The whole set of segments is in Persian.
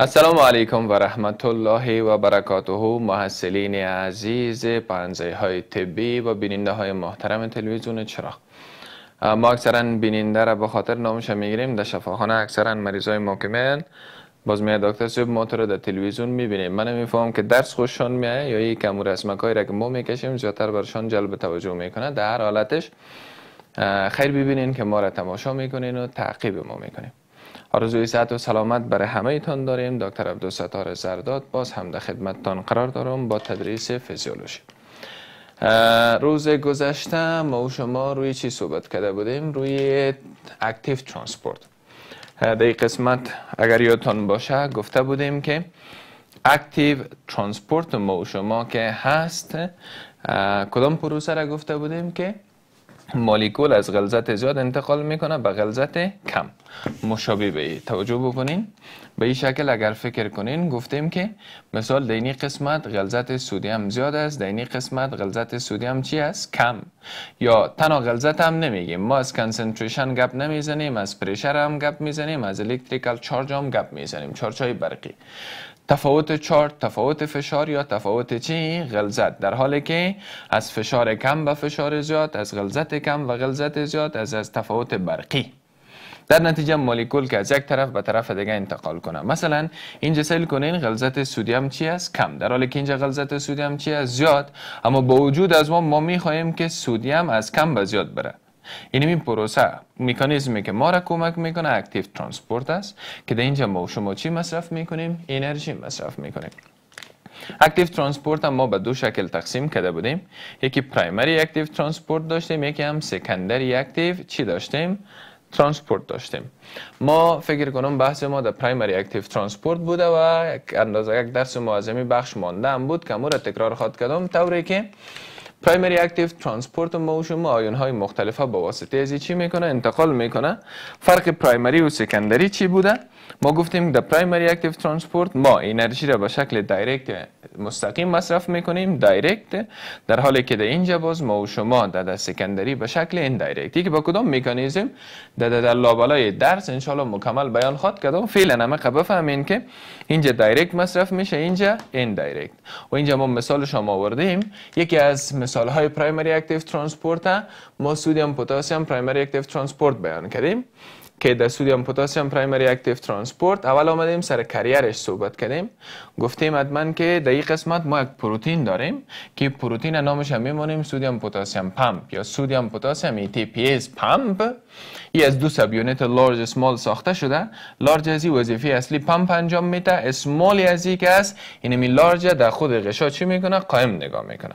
السلام علیکم و رحمت الله و برکاته محصلین عزیز پانزه های طبی و بیننده های محترم تلویزیون چراغ ما اکثرا بیننده را به خاطر نامش میگیریم در شفاخانه اکثرا مریض های مکمن باز میاد دکتر سیب ما تو رو در تلویزیون میبینیم من میفهمم که درس خوششان میاد یا یک کم رسمک را که ما میکشیم زیادتر برشان جلب توجه میکنه در حالتش خیر ببینین که ما را تماشا میکنین و تعقیب ما میکنیم آرزوی صحت و سلامت برای همه تان داریم دکتر عبدالستار زرداد باز هم در خدمتتان قرار دارم با تدریس فیزیولوژی روز گذشته ما و شما روی چی صحبت کرده بودیم روی اکتیو ترانسپورت در قسمت اگر یادتان باشه گفته بودیم که اکتیو ترانسپورت ما و شما که هست کدام پروسه را گفته بودیم که مالیکول از غلظت زیاد انتقال میکنه به غلظت کم مشابه به توجه بکنین به این شکل اگر فکر کنین گفتیم که مثال دینی قسمت غلظت سودیم زیاد است دینی قسمت غلظت سودیم چی است کم یا تنها غلظت هم نمیگیم ما از کنسنتریشن گپ نمیزنیم از پرشر هم گپ میزنیم از الکتریکال چارج هم گپ میزنیم چارچای برقی تفاوت چارت تفاوت فشار یا تفاوت چی غلظت در حالی که از فشار کم به فشار زیاد از غلظت کم و غلظت زیاد از از تفاوت برقی در نتیجه مولکول که از یک طرف به طرف دیگه انتقال کنه مثلا اینجا سیل کنین غلظت سودیم چی است کم در حالی که اینجا غلظت سودیم چی است زیاد اما با وجود از ما ما میخواهیم که سودیم از کم به زیاد بره این این پروسه مکانیزمی که ما را کمک میکنه اکتیو ترانسپورت است که در اینجا ما شما چی مصرف میکنیم انرژی مصرف میکنیم اکتیو ترانسپورت هم ما به دو شکل تقسیم کرده بودیم یکی پرایمری اکتیو ترانسپورت داشتیم یکی هم سکندری اکتیو چی داشتیم ترانسپورت داشتیم ما فکر کنم بحث ما در پرایمری اکتیو ترانسپورت بوده و اندازه یک درس معظمی بخش مانده هم بود که را تکرار خواد کردم طوری که پرایمری اکتیو ترانسپورت موشوم آیون های مختلف ها با واسطه ازی چی میکنه انتقال میکنه فرق پرایمری و سکندری چی بوده ما گفتیم در پرایمری اکتیو ترانسپورت ما انرژی را به شکل دایرکت مستقیم مصرف میکنیم دایرکت در حالی که در اینجا باز ما و شما در سکندری به شکل این دایرکتی که با کدام میکانیزم در در لابلای درس انشالله مکمل بیان خواهد و فعلا همه بفهمین که اینجا دایرکت مصرف میشه اینجا این دایرکت و اینجا ما مثال شما آوردیم یکی از مثال های پرایمری اکتیو ترانسپورت ما سودیم پتاسیم پرایمری اکتیو ترانسپورت بیان کردیم که در سودیم پتاسیم پرایمری اکتیو ترانسپورت اول آمدیم سر کریرش صحبت کردیم گفتیم حتما که در این قسمت ما یک پروتین داریم که پروتین نامش هم میمونیم سودیم پتاسیم پمپ یا سودیم پی از پمپ ای از دو سب یونیت لارج اسمال ساخته شده لارج ازی وظیفه اصلی پمپ انجام میده اسمالی ازی که است اینمی لارج در خود غشا چی میکنه قائم نگاه میکنه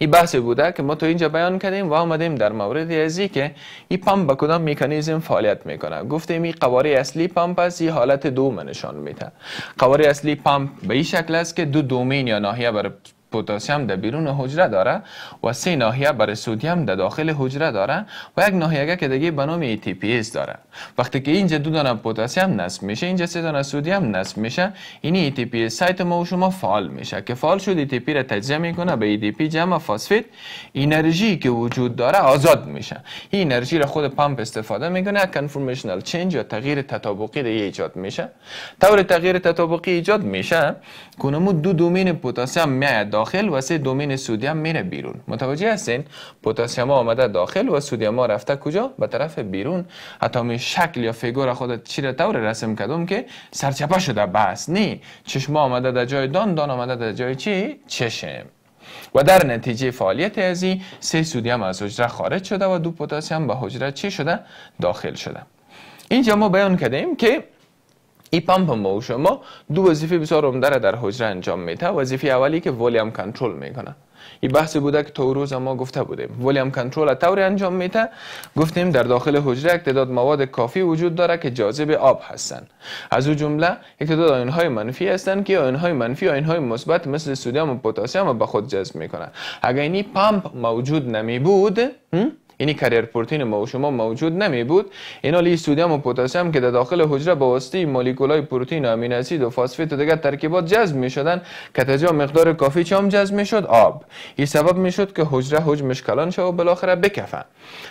این بحث بوده که ما تو اینجا بیان کردیم و آمدیم در مورد ازی که این پمپ به کدام میکانیزم فعالیت میکنه گفتیم این قواره اصلی پمپ از این حالت دوم نشان میده قواره اصلی پمپ به این شکل است که دو دومین یا ناحیه بر پوتاسیم در بیرون حجره داره و سه ناحیه برای سودیم در داخل حجره داره و یک ناحیه که دیگه به نام ATPase داره وقتی که اینجا دو دانه پوتاسیم نصب میشه اینجا سه دانه سودیم نصب میشه این ATP سایت ما و شما فعال میشه که فعال شد ATP را تجزیه میکنه به ADP جمع فسفید انرژی که وجود داره آزاد میشه این انرژی را خود پمپ استفاده میکنه کانفورمیشنال چنج یا تغییر تطابقی در ایجاد میشه طور تغییر تطابقی ایجاد میشه کنمو دو دومین پوتاسیم میاد داخل و سه دومین سودیم میره بیرون متوجه هستین پتاسیم آمده داخل و سودیم رفته کجا به طرف بیرون حتی شکل یا فیگور خود چی را طور رسم کردم که سرچپه شده بس نی چشم آمده در جای دان دان آمده در جای چی چشم و در نتیجه فعالیت این سه سودیم از حجره خارج شده و دو پتاسیم به حجره چی شده داخل شده اینجا ما بیان کردیم که این پمپ و شما دو وظیفه بسیار عمده در حجره انجام میده وظیفه اولی که ولیوم کنترل میکنه این بحث بوده که تو روز ما گفته بودیم ولیوم کنترل طوری انجام میده گفتیم در داخل حجره تعداد مواد کافی وجود داره که جاذب آب هستند از او جمله یک تعداد های منفی هستند که های منفی های مثبت مثل سدیم و پتاسیم به خود جذب میکنن اگر این پمپ موجود نمی بود یعنی کریر پروتین ما و شما موجود نمی بود لی سودیم و پتاسیم که در دا داخل حجره با واسطه مولکولای پروتئین و اسید و فسفت و دیگر ترکیبات جذب می شدن که مقدار کافی چام جذب می شد آب این سبب می شد که حجره حجمش کلان شد و بالاخره بکفن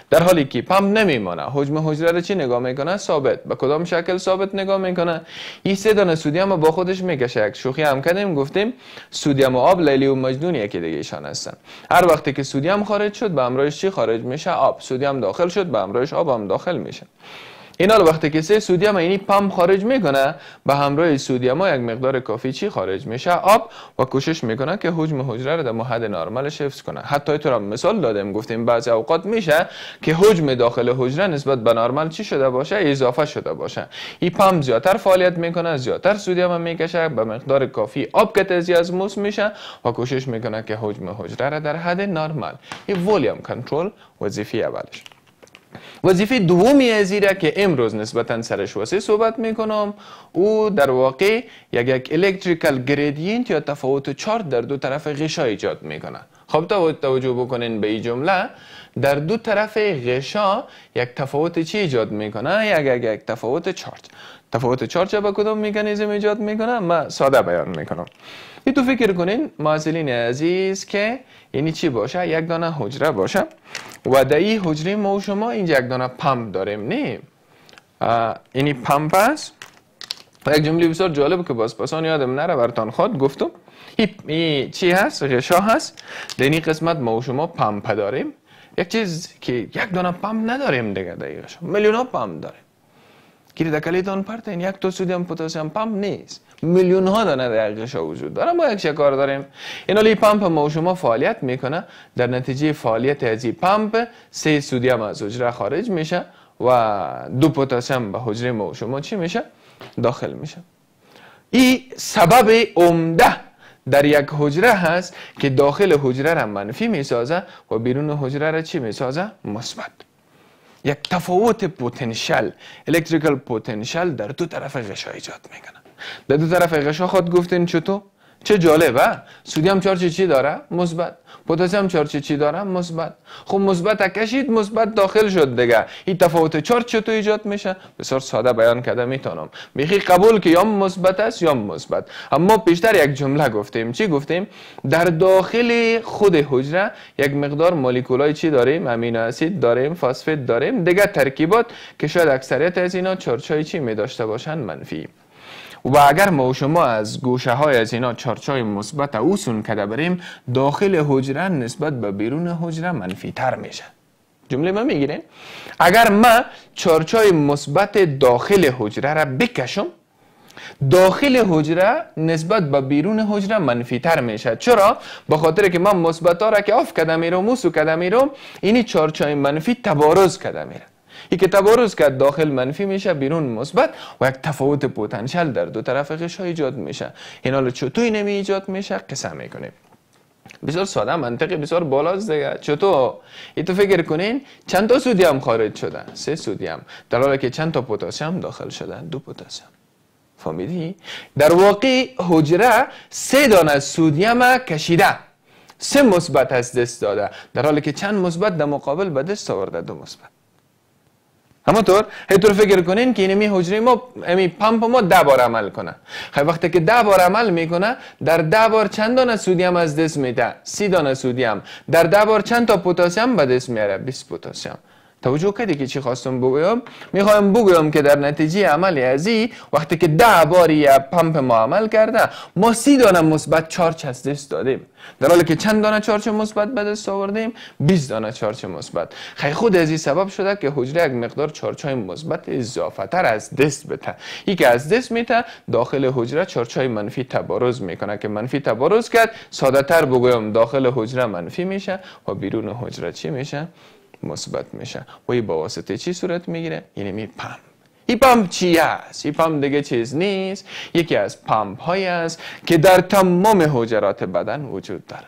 در حالی که نمی نمیمانه حجم حجره را چی نگاه میکنه ثابت به کدام شکل ثابت نگاه میکنه این سه دانه سودیم با خودش میکشه یک شوخی هم کردیم گفتیم سودیم و آب لیلی و مجنون یکی دیگه شان هستن هر وقتی که سودیم خارج شد به امرایش چی خارج میشه آب سودی هم داخل شد به همراهش آب هم داخل میشه این حال وقتی که سه سودیم اینی پم خارج میکنه به همراه سودیم یک مقدار کافی چی خارج میشه آب و کوشش میکنه که حجم حجره رو در محد نرمالش حفظ کنه حتی تو را مثال دادیم گفتیم بعضی اوقات میشه که حجم داخل حجره نسبت به نرمال چی شده باشه اضافه شده باشه این پم زیادتر فعالیت میکنه زیاتر سودیم میکشه به مقدار کافی آب که تزی از موس میشه و کوشش میکنه که حجم حجره رو در حد نرمال این ولیوم کنترل وظیفه اولش وظیفه دومی از ایره که امروز نسبتا سرش واسه صحبت میکنم او در واقع یک یک الکتریکال گریدینت یا تفاوت چارت در دو طرف غشا ایجاد میکنه خب توجه بکنین به این جمله در دو طرف غشا یک تفاوت چی ایجاد میکنه یک یک تفاوت چارج تفاوت چارج به کدام میکانیزم ایجاد میکنه ما ساده بیان میکنم یه تو فکر کنین معزلین عزیز که اینی چی باشه یک دانه حجره باشه و در این حجره ما و شما اینجا یک دانه پمپ داریم نه یعنی پمپ است یک جمله بسیار جالب که باز پسان یادم نره برتان خود گفتم این چی هست غشا هست در قسمت ما و شما پمپ داریم یک چیز که یک دانه پم نداریم دیگه دقیقش میلیون ها پم داره کلی در کلیتان پرتین یک تو سودیم پتاسیم پمپ نیست میلیون ها دانه دقیقش وجود داره ما یک شکار داریم این پمپ ما و شما فعالیت میکنه در نتیجه فعالیت از این پمپ سه سودیم از حجره خارج میشه و دو پتاسیم به حجره ما شما چی میشه داخل میشه این سبب عمده در یک حجره هست که داخل حجره را منفی می سازه و بیرون حجره را چی می سازه؟ مثبت یک تفاوت پوتنشل الکتریکال پوتنشل در دو طرف غشا ایجاد میکنه در دو طرف غشا خود گفتین چطور چه جالبه؟ ها سودی هم چارچه چی داره مثبت پتاسیم هم چارچه چی داره مثبت خب مثبت کشید مثبت داخل شد دیگه این تفاوت چارچه تو ایجاد میشه بسیار ساده بیان کرده میتونم میخی قبول که یا مثبت است یا مثبت اما پیشتر یک جمله گفتیم چی گفتیم در داخل خود حجره یک مقدار مولکولای چی داریم امینو اسید داریم فسفت داریم دیگه ترکیبات که شاید اکثریت از اینا های چی می داشته باشن منفی و اگر ما و شما از گوشه های از اینا چارچای مثبت اوسون کده بریم داخل حجره نسبت به بیرون حجره منفی تر میشه جمله ما میگیره اگر ما چارچای مثبت داخل حجره را بکشم داخل حجره نسبت به بیرون حجره منفی تر میشه چرا به خاطر که من مثبت را که آف کده میرم موسو کده میرم اینی چارچای منفی تبارز کده میره یک تبارز که داخل منفی میشه بیرون مثبت و یک تفاوت پتانسیل در دو طرف قشا ایجاد میشه این حالا چطوری نمی ایجاد میشه قسم میکنیم بسیار ساده منطقی بسیار بالاست دیگه چطور ای تو فکر کنین چند تا سودیم خارج شده سه سودیم در حالی که چند تا پتاسیم داخل شده دو پتاسیم فهمیدی در واقع حجره سه دانه سودیم کشیده سه مثبت از دست داده در حالی که چند مثبت در مقابل به دست آورده دو مثبت همونطور همینطور فکر کنین که اینمی حجره ما امی پمپ ما ده بار عمل کنه خیلی خب وقتی که ده بار عمل میکنه در ده بار چند دانه سودیم از دست میده سی دانه سودیم در ده بار چند تا پوتاسیم به دست میاره 20 پوتاسیم توجه کردی که چی خواستم بگویم میخوایم بگویم که در نتیجه عمل ازی وقتی که ده بار پمپ ما عمل کرده ما سی دانه مثبت چارچ از دست دادیم در حالی که چند دانه چارچ مثبت به دست آوردیم 20 دانه چارچ مثبت خیلی خود ازی سبب شده که حجره یک مقدار های مثبت اضافه تر از دست بته یکی از دست میته داخل حجره های منفی تبارز میکنه که منفی تبارز کرد ساده تر بگویم داخل حجره منفی میشه و خب بیرون حجره چی میشه مثبت میشه و این با واسطه چی صورت میگیره یعنی می پم این پمپ چی است این پمپ دیگه چیز نیست یکی از پمپ هایی است که در تمام حجرات بدن وجود داره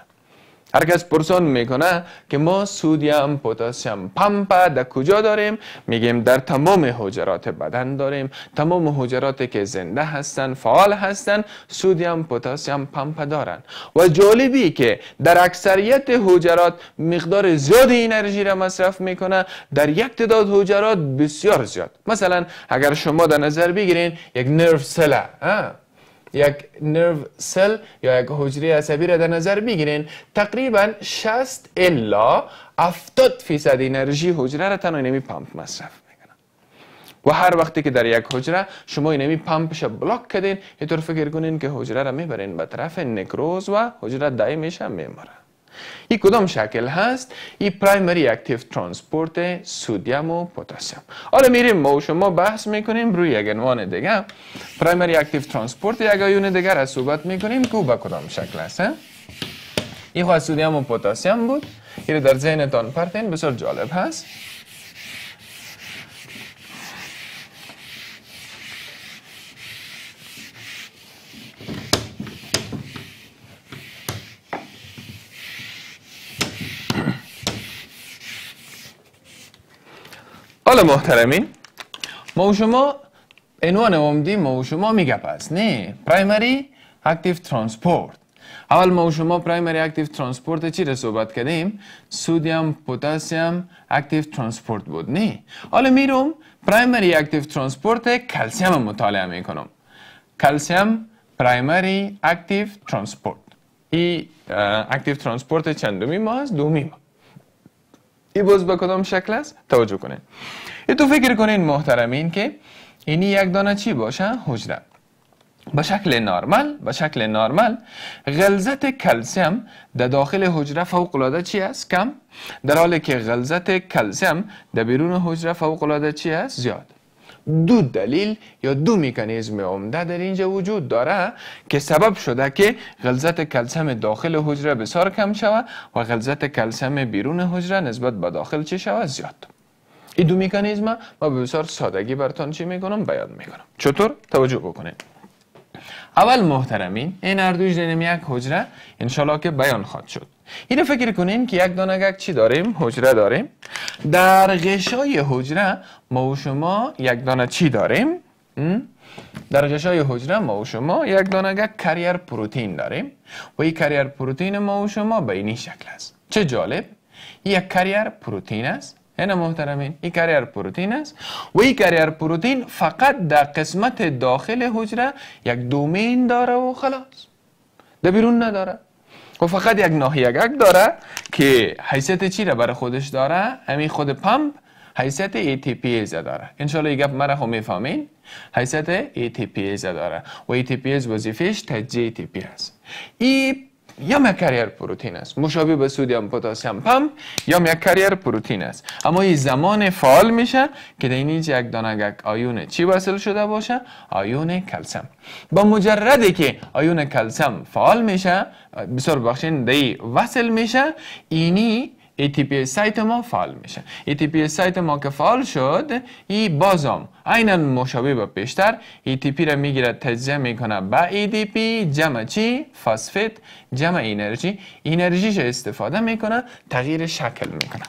هر کس پرسان میکنه که ما سودیم پوتاسیم پمپ در کجا داریم میگیم در تمام حجرات بدن داریم تمام حجراتی که زنده هستن فعال هستن سودیم پوتاسیم پمپا دارن و جالبی که در اکثریت حجرات مقدار زیادی انرژی را مصرف میکنه در یک تعداد حجرات بسیار زیاد مثلا اگر شما در نظر بگیرین یک نرف سله یک نرو سل یا یک حجره عصبی را در نظر بگیرین تقریبا 60 الا 70 فیصد انرژی حجره را تنها نمی پمپ مصرف میکنن و هر وقتی که در یک حجره شما این اینمی پمپش بلاک کردین یه طور فکر کنین که حجره را میبرین به طرف نکروز و حجره دای میشه میماره این کدام شکل هست؟ این پرایمری اکتیو ترانسپورت سودیم و پوتاسیم حالا میریم ما و شما بحث میکنیم روی یک عنوان دیگه پرایمری اکتیو ترانسپورت یک آیون دیگر از صحبت میکنیم که به کدام شکل هست؟ این خواهد سودیم و پوتاسیم بود این در ذهنتان پرتین بسیار جالب هست دوستان محترمی ما و شما انوان عمدی ما و شما میگه پس نه پرایمری اکتیو ترانسپورت اول ما و شما پرایمری اکتیو ترانسپورت چی رو صحبت کردیم سودیم پوتاسیم اکتیو ترانسپورت بود نه حالا میروم پرایمری اکتیو ترانسپورت کلسیم مطالعه میکنم کلسیم پرایمری اکتیو ترانسپورت ای اکتیو ترانسپورت چندمی ما است دومی ما ای باز به کدام شکل است توجه کنید. ای تو فکر کنین محترمین که اینی یک دانه چی باشه حجره به شکل نارمل به شکل نارمل غلظت کلسیم در داخل حجره فوق العاده چی است کم در حالی که غلظت کلسیم در بیرون حجره فوق العاده چی است زیاد دو دلیل یا دو میکانیزم عمده در اینجا وجود داره که سبب شده که غلظت کلسم داخل حجره بسیار کم شود و غلظت کلسم بیرون حجره نسبت به داخل چه شوه زیاد این دو میکانیزم ما به بسیار سادگی برتان چی میکنم بیان میکنم چطور توجه بکنید اول محترمین این اردوش دینم یک حجره انشالله که بیان خواهد شد اینو فکر کنین که یک دانگک چی داریم؟ حجره داریم در غشای حجره ما و شما یک دانه چی داریم؟ در غشای حجره ما و شما یک دانگک کریر پروتین داریم و این کریر پروتین ما و شما به این شکل است چه جالب؟ یک کریر پروتین است نه محترمین این کریر پروتین است و این کریر پروتین فقط در قسمت داخل حجره یک دومین داره و خلاص در بیرون نداره خب فقط یک ناحیه داره که حیثیت چی را برای خودش داره همین خود پمپ حیثیت ATPase داره انشالله یک گپ مرا هم میفهمین حیثیت ATPase داره و ATPase وظیفش تجزیه ATP است این یا یک کریر پروتین است مشابه به سودیم پتاسیم پم یا یک کریر پروتین است اما این زمان فعال میشه که در اینجا یک دانگک آیون چی وصل شده باشه آیون کلسیم با مجردی که آیون کلسیم فعال میشه بسیار بخشین دی وصل میشه اینی ATP سایت ما فعال میشه ATP سایت ما که فعال شد ای بازم عین مشابه با پیشتر ATP را میگیره تجزیه میکنه با ADP جمع چی فسفت جمع انرژی انرژیش استفاده میکنه تغییر شکل میکنه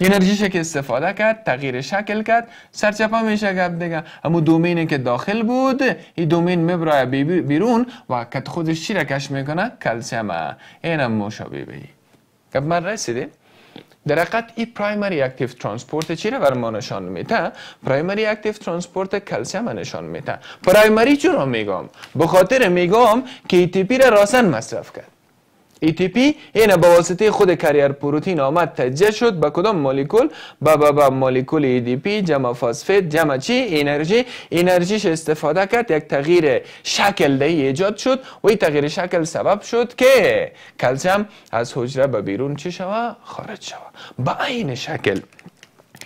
انرژیش که استفاده کرد تغییر شکل کرد سرچپا میشه گپ دیگه اما دومینی که داخل بود این دومین میبره بیرون و کت خودش چی را کش میکنه کلسیم اینم مشابه به گپ من رسیدیم در این پرایمری اکتیو ترانسپورت چیره بر ما نشان میده پرایمری اکتیو ترانسپورت کلسیم نشان میده پرایمری چرا میگم به خاطر میگم که پی را راسن مصرف کرد ATP این به واسطه خود کریر پروتین آمد تجه شد به کدام مولکول به به به مولکول ADP جمع فسفات جمع چی انرژی انرژیش استفاده کرد یک تغییر شکل ده ایجاد شد و این تغییر شکل سبب شد که کلسیم از حجره به بیرون چی شوه خارج شوه به این شکل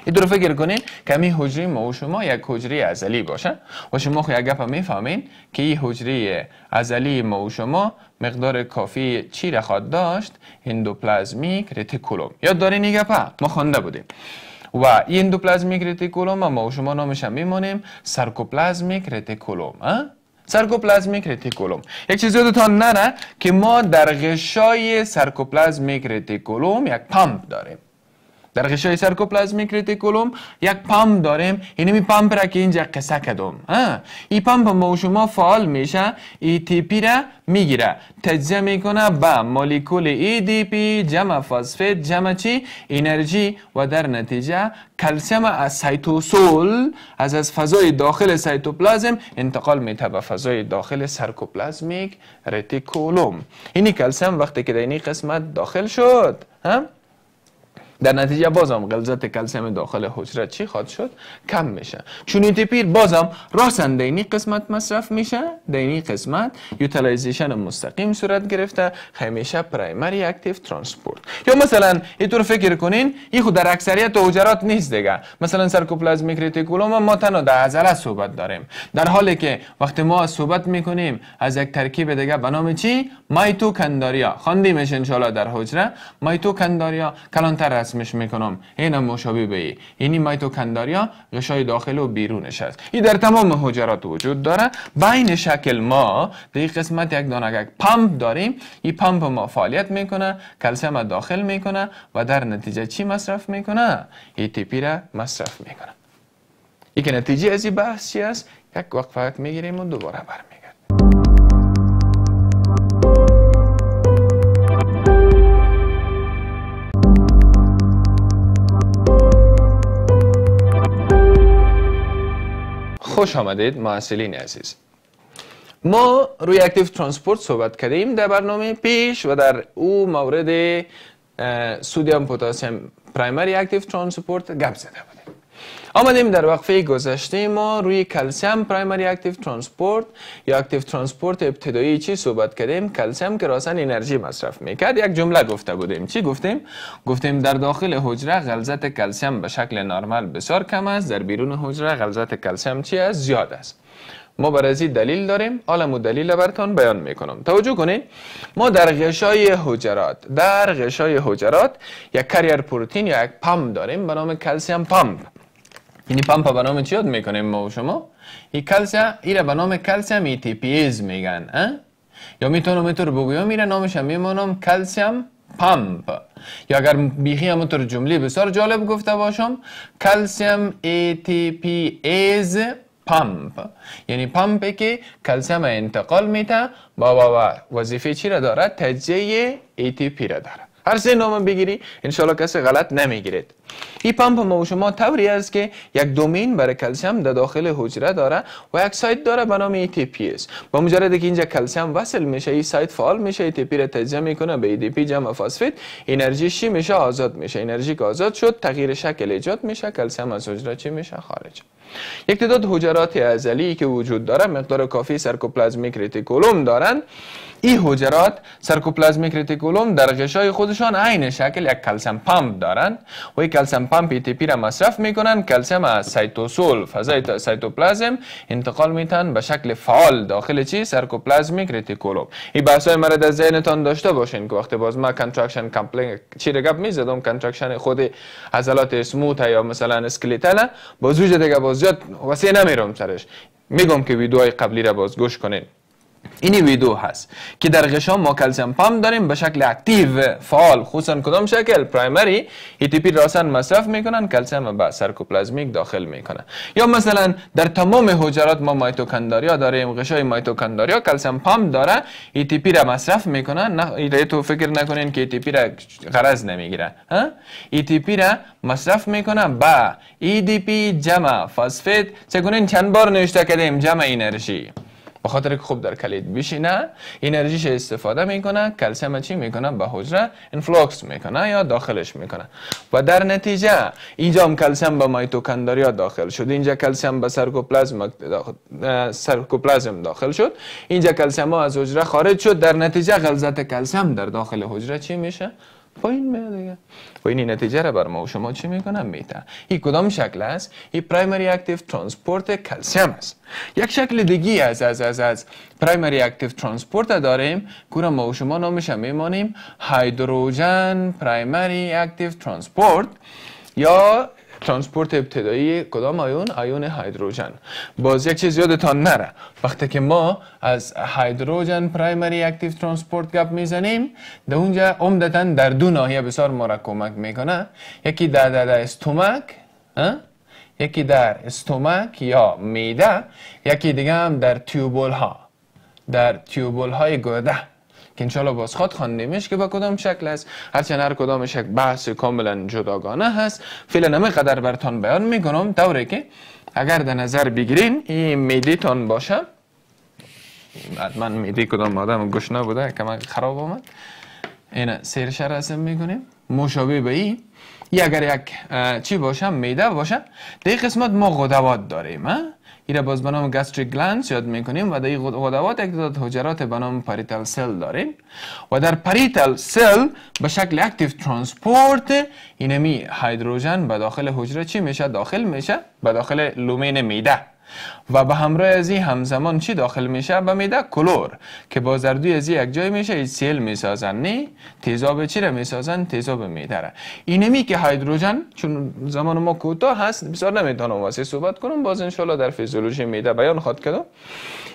این رو فکر کنین کمی حجری ما و شما یک حجری ازلی باشه و شما خو یک گپ میفهمین که این حجره ازلی ما و شما مقدار کافی چی را داشت اندوپلازمیک رتیکولوم یاد داری نگه گپه ما خوانده بودیم و این اندوپلازمیک رتیکولوم ما شما نامش هم میمونیم سرکوپلازمیک رتیکولوم سرکوپلازمیک رتیکولوم یک چیز یادتان نره که ما در غشای سرکوپلازمیک رتیکولوم یک پمپ داریم در غشای سرکوپلازمیک ریتیکولوم یک پمپ داریم اینمی پمپ را که اینجا قصه کدوم این پمپ ما شما فعال میشه ای تی پی را میگیره تجزیه میکنه به مولکول ای دی پی جمع فسفات جمع چی انرژی و در نتیجه کلسیم از سایتوسول از از فضای داخل سایتوپلازم انتقال میته به فضای داخل سرکوپلازمیک ریتیکولوم اینی کلسیم وقتی که در این قسمت داخل شد در نتیجه بازم غلظت کلسیم داخل حجره چی خواهد شد کم میشه چون این پیر بازم راستن در قسمت مصرف میشه دینی قسمت یوتلایزیشن مستقیم صورت گرفته همیشه پرایمری اکتیو ترانسپورت یا مثلا اینطور فکر کنین این خود در اکثریت حجرات نیست دیگه مثلا سرکوپلازمیک ریتیکولوم ما تنها در عضله صحبت داریم در حالی که وقتی ما صحبت میکنیم از یک ترکیب دیگه به نام چی مایتوکندریا خواندیمش ان در حجره مایتوکندریا کلانتر رسمش میکنم هم مشابه به یعنی میتوکندریا غشای داخل و بیرونش هست این در تمام حجرات وجود داره بین شکل ما در این قسمت یک دانه یک پمپ داریم این پمپ ما فعالیت میکنه کلسیم داخل میکنه و در نتیجه چی مصرف میکنه پی را مصرف میکنه این که نتیجه از این بحث چی است یک فقط میگیریم و دوباره برمی خوش آمدید معسلین عزیز ما روی اکتیف ترانسپورت صحبت کردیم در برنامه پیش و در او مورد سودیم پوتاسیم پرایمری اکتیف ترانسپورت گپ زدم آمدیم در وقفه گذشته ما روی کلسیم پرایمری اکتیو ترانسپورت یا اکتیو ترانسپورت ابتدایی چی صحبت کردیم کلسیم که راسن انرژی مصرف میکرد یک جمله گفته بودیم چی گفتیم گفتیم در داخل حجره غلظت کلسیم به شکل نرمال بسیار کم است در بیرون حجره غلظت کلسیم چی است زیاد است ما برای از دلیل داریم حالا مو دلیل بیان میکنم توجه کنید ما در غشای حجرات در غشای حجرات یک کریر پروتین یا یک پمپ داریم به نام کلسیم پمپ یعنی پمپ به نام چی یاد میکنیم ما و شما این کلسیم ایره به نام کلسیم ایز میگن یا میتونم اینطور بگویم میره نامش هم میمانم کلسیم پمپ یا اگر بیخی همونطور جمله بسیار جالب گفته باشم کلسیم ایز پمپ یعنی پمپی که کلسیم انتقال میده با, با, وظیفه چی را دارد تجزیه پی را دارد هر سه نام بگیری انشالله کسی غلط نمیگیرید این پمپ ما و شما طوری است که یک دومین برای کلسیم در داخل حجره داره و یک سایت داره به نام ATPS با مجرد که اینجا کلسیم وصل میشه این سایت فعال میشه ATP را تجزیه میکنه به ADP جمع فسفید انرژی شی میشه آزاد میشه انرژی که آزاد شد تغییر شکل ایجاد میشه کلسیم از حجره چی میشه خارج یک تعداد حجرات عضلی که وجود داره مقدار کافی سرکوپلازمیک ریتیکولوم دارن این حجرات سرکوپلازمیک رتیکولوم در غشای خودشان عین شکل یک کلسیم پمپ دارند و این کلسیم پمپ پی را مصرف میکنن کلسیم از سایتوسول فضای سایتوپلازم انتقال میتن به شکل فعال داخل چی سرکوپلازمیک رتیکولوم این بحثای مرا در ذهنتان داشته باشین که وقتی باز ما کنتراکشن کمپلینگ چی را میزدم خودی خود عضلات اسموت یا مثلا اسکلتال باز دیگه باز زیاد نمیرم سرش میگم که ویدیوهای قبلی را باز گوش کنین این ویدیو هست که در غشا ما کلسیم پام داریم به شکل اکتیو فعال خصوصا کدام شکل پرایمری پی راسن مصرف میکنن کلسیم به سرکوپلازمیک داخل میکنن یا مثلا در تمام حجرات ما مایتوکندریا داریم غشای مایتوکندریا کلسیم پام داره پی را مصرف میکنن نه تو فکر نکنین که پی را غرض نمیگیره پی را مصرف میکنه با پی جمع فسفت چگونه چند بار نوشته کردیم جمع انرژی به خاطر که خوب در کلید بشینه انرژیش استفاده میکنه کلسیم چی میکنه به حجره انفلوکس میکنه یا داخلش میکنه و در نتیجه اینجا هم کلسیم به میتوکندریا داخل شد اینجا کلسیم به سرکوپلازم سرکوپلازم داخل شد اینجا کلسیم ها از حجره خارج شد در نتیجه غلظت کلسیم در داخل حجره چی میشه پایین میاد دیگه و این نتیجه رو بر ما و شما چی میکنم میتن این کدام شکل است این پرایمری اکتیو ترانسپورت کلسیم است یک شکل دیگی از از از از پرایمری اکتیو ترانسپورت داریم که ما و شما نامش میمانیم هیدروژن پرایمری اکتیو ترانسپورت یا ترانسپورت ابتدایی کدام آیون آیون هیدروژن باز یک چیز یادتان نره وقتی که ما از هیدروژن پرایمری اکتیو ترانسپورت گپ میزنیم در اونجا عمدتا در دو ناحیه بسیار ما کمک میکنه یکی در در استومک یکی در استومک یا میده یکی دیگه هم در تیوبول ها در تیوبول های گرده که انشالا باز خواد خواندیمش که با کدام شکل است هرچند هر کدام شکل بحث کاملا جداگانه هست فعلا همه قدر برتان بیان میکنم دوره که اگر در نظر بگیرین این میدیتان باشه من میدی کدام آدم گشنا بوده که من خراب آمد اینه رسم میکنیم مشابه به این یا اگر یک چی باشم میده باشه در قسمت ما غدوات داریم ها ایره باز به نام گاستریک گلانس یاد میکنیم و در این غدوات یک تعداد حجرات به نام پریتال سل داریم و در پریتال سل به شکل اکتیو ترانسپورت اینمی هیدروژن به داخل حجره چی میشه داخل میشه به داخل لومین میده و به همراه از این همزمان چی داخل میشه به میده کلور که با زردوی از یک جای میشه ای سیل میسازن نه تیزاب چی را میسازن تیزاب میده را اینمی که هیدروژن چون زمان ما کوتاه هست بسیار نمیتونم واسه صحبت کنم باز انشالله در فیزیولوژی میده بیان خواد کردم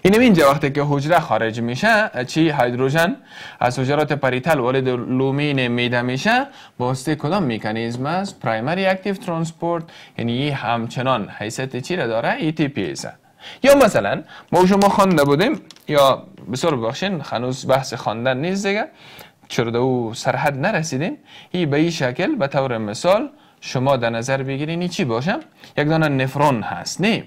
اینم اینجا وقتی که حجره خارج میشه چی هیدروژن از حجرات پریتل وارد لومین میده میشه واسطه کدام مکانیزم است پرایمری اکتیو ترانسپورت یعنی همچنان حیثیت چی را داره پی یا مثلا ما شما خوانده بودیم یا بسیار ببخشین هنوز بحث خواندن نیست دیگه چرا او سرحد نرسیدیم ای به این شکل به طور مثال شما در نظر بگیرین چی باشم یک دانه نفرون هست نیم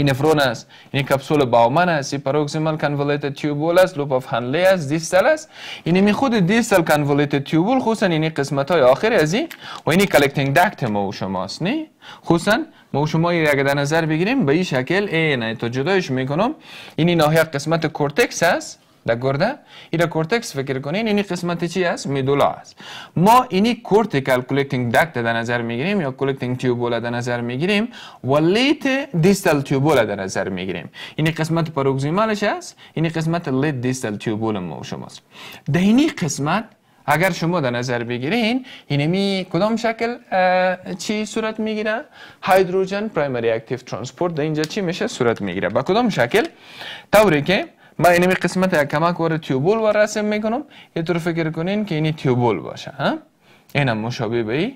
است این کپسول باومن است این پروکسیمال کنولیت تیوبول است لوپ آف هنلی است دیستل است این می خود دیستل کنولیت تیوبول خصوصا این قسمت های آخر از این و این کلکتینگ دکت ما و شماست نی خصوصا ما شما اگه در نظر بگیریم به این شکل نه تو جدایش میکنم این ناحیه قسمت کورتکس است در گرده این کورتکس فکر کنین این قسمت چی است میدولا است ما اینی کورتیکال کلکتینگ داکت در نظر میگیریم یا کلکتینگ تیوبولا در نظر میگیریم و لیت دیستال تیوبولا در نظر میگیریم این قسمت پروگزیمالش است این قسمت لیت دیستال تیوبولا ما شماست ده اینی قسمت اگر شما در نظر بگیرین اینمی کدام شکل چی صورت میگیره هیدروژن پرایمری اکتیو ترانسپورت در اینجا چی میشه صورت میگیره با کدام شکل طوری که من اینمی قسمت یک کمک وارد تیوبول و رسم میکنم یه طور فکر کنین که اینی تیوبول باشه اینم مشابه به ای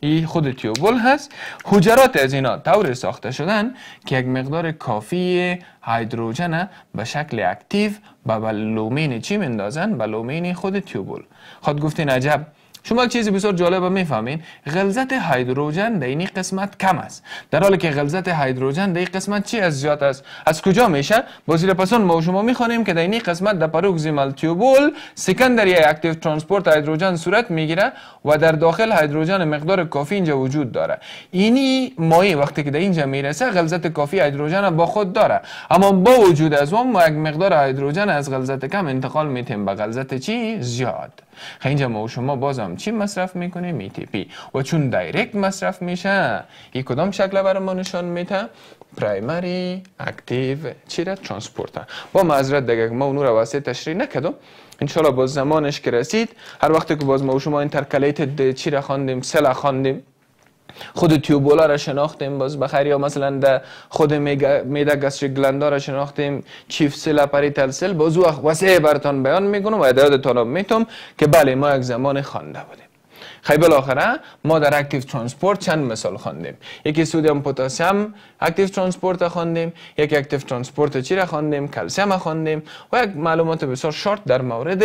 ای خود تیوبول هست حجرات از اینا طور ساخته شدن که یک مقدار کافی هیدروژن به شکل اکتیو به لومین چی مندازن به خود تیوبول خود گفتین عجب شما یک چیزی بسیار جالب میفهمین غلظت هیدروژن در این قسمت کم است در حالی که غلظت هیدروژن در این قسمت چی از زیاد است از کجا میشه با زیر پسون ما شما میخوانیم که در این قسمت در پروکسیمال تیوبول سکندری اکتیو ترانسپورت هیدروژن صورت میگیره و در داخل هیدروژن مقدار کافی اینجا وجود داره اینی مایع وقتی که در اینجا میرسه غلظت کافی هیدروژن با خود داره اما با وجود از اون ما یک مقدار هیدروژن از غلظت کم انتقال میتیم به غلظت چی زیاد خب اینجا ما شما بازم چی مصرف میکنیم پی و چون دایرکت مصرف میشه این کدام شکل برای ما نشان میده پرایمری اکتیو چیره ترانسپورتر با معذرت دیگه ما اونو رو واسه تشریح نکردم انشالله باز زمانش که رسید هر وقت که باز ما و شما این ترکلیت چیره خواندیم سلا خواندیم خود تیوبولا را شناختیم باز بخیر یا مثلا در خود میده گستر گلندا را شناختیم چیف تل سل باز وقت وسیع براتان بیان میکنم و را میتونم که بله ما یک زمان خانده بودیم خیلی بالاخره ما در اکتیو ترانسپورت چند مثال خواندیم یکی سودیم پوتاسیم اکتیو ترانسپورت را خواندیم یک اکتیو ترانسپورت چی را خواندیم کلسیم را خواندیم و یک معلومات بسیار شارت در مورد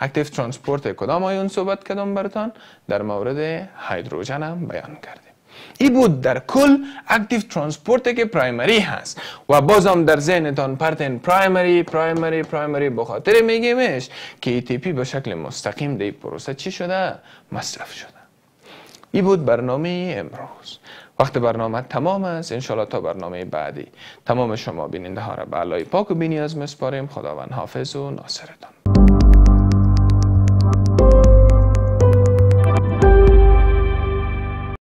اکتیو ترانسپورت کدام آیون صحبت کدام براتان در مورد هیدروژن هم بیان کردیم ای بود در کل اکتیو ترانسپورت که پرایمری هست و بازم در ذهنتان پرتن پرایمری پرایمری پرایمری بخاطر میگیمش که پی به شکل مستقیم دی پروسه چی شده؟ مصرف شده ای بود برنامه امروز وقت برنامه تمام است انشالله تا برنامه بعدی تمام شما بیننده ها را به علای پاک و بینی از مسپاریم خداوند حافظ و ناصرتان